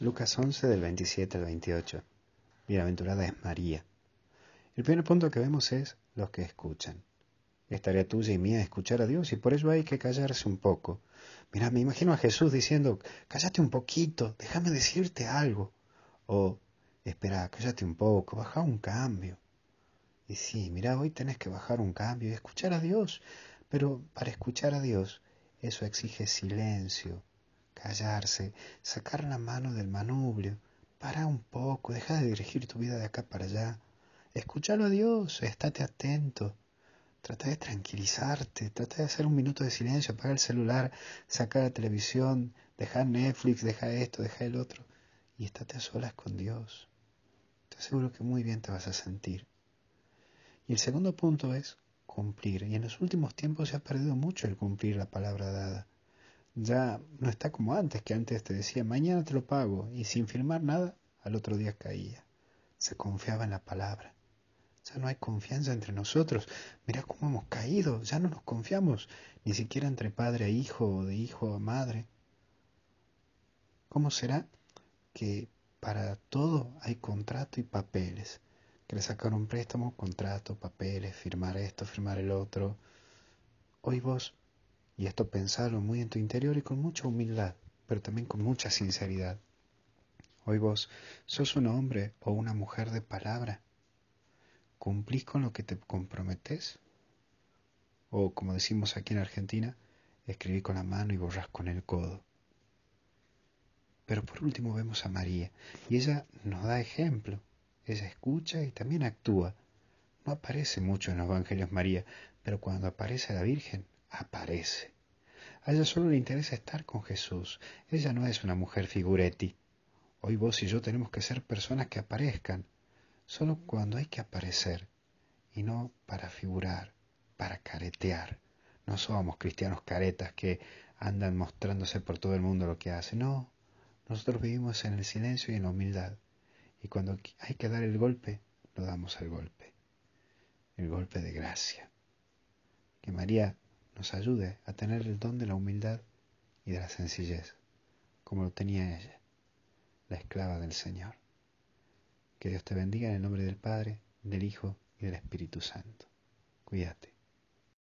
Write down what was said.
Lucas 11 del 27 al 28. Bienaventurada es María. El primer punto que vemos es los que escuchan. Es tarea tuya y mía escuchar a Dios y por ello hay que callarse un poco. Mira, me imagino a Jesús diciendo, cállate un poquito, déjame decirte algo. O, espera, cállate un poco, baja un cambio. Y sí, mira, hoy tenés que bajar un cambio y escuchar a Dios. Pero para escuchar a Dios, eso exige silencio, callarse, sacar la mano del manubrio, para un poco, deja de dirigir tu vida de acá para allá, escúchalo a Dios, estate atento, trata de tranquilizarte, trata de hacer un minuto de silencio, apaga el celular, saca la televisión, deja Netflix, deja esto, deja el otro, y estate a solas con Dios. Te aseguro que muy bien te vas a sentir. Y el segundo punto es cumplir. Y en los últimos tiempos se ha perdido mucho el cumplir la palabra dada ya no está como antes, que antes te decía, mañana te lo pago, y sin firmar nada, al otro día caía. Se confiaba en la palabra. Ya no hay confianza entre nosotros. Mira cómo hemos caído, ya no nos confiamos, ni siquiera entre padre a hijo o de hijo a madre. ¿Cómo será que para todo hay contrato y papeles? Que le sacaron préstamo, contrato, papeles, firmar esto, firmar el otro. Hoy vos y esto pensarlo muy en tu interior y con mucha humildad, pero también con mucha sinceridad. Hoy vos sos un hombre o una mujer de palabra. ¿Cumplís con lo que te comprometes? O como decimos aquí en Argentina, escribí con la mano y borrás con el codo. Pero por último vemos a María, y ella nos da ejemplo. Ella escucha y también actúa. No aparece mucho en los Evangelios María, pero cuando aparece la Virgen, aparece. A ella solo le interesa estar con Jesús. Ella no es una mujer figuretti. Hoy vos y yo tenemos que ser personas que aparezcan, solo cuando hay que aparecer, y no para figurar, para caretear. No somos cristianos caretas que andan mostrándose por todo el mundo lo que hacen. No, nosotros vivimos en el silencio y en la humildad. Y cuando hay que dar el golpe, lo damos el golpe. El golpe de gracia. Que María nos ayude a tener el don de la humildad y de la sencillez, como lo tenía ella, la esclava del Señor. Que Dios te bendiga en el nombre del Padre, del Hijo y del Espíritu Santo. Cuídate.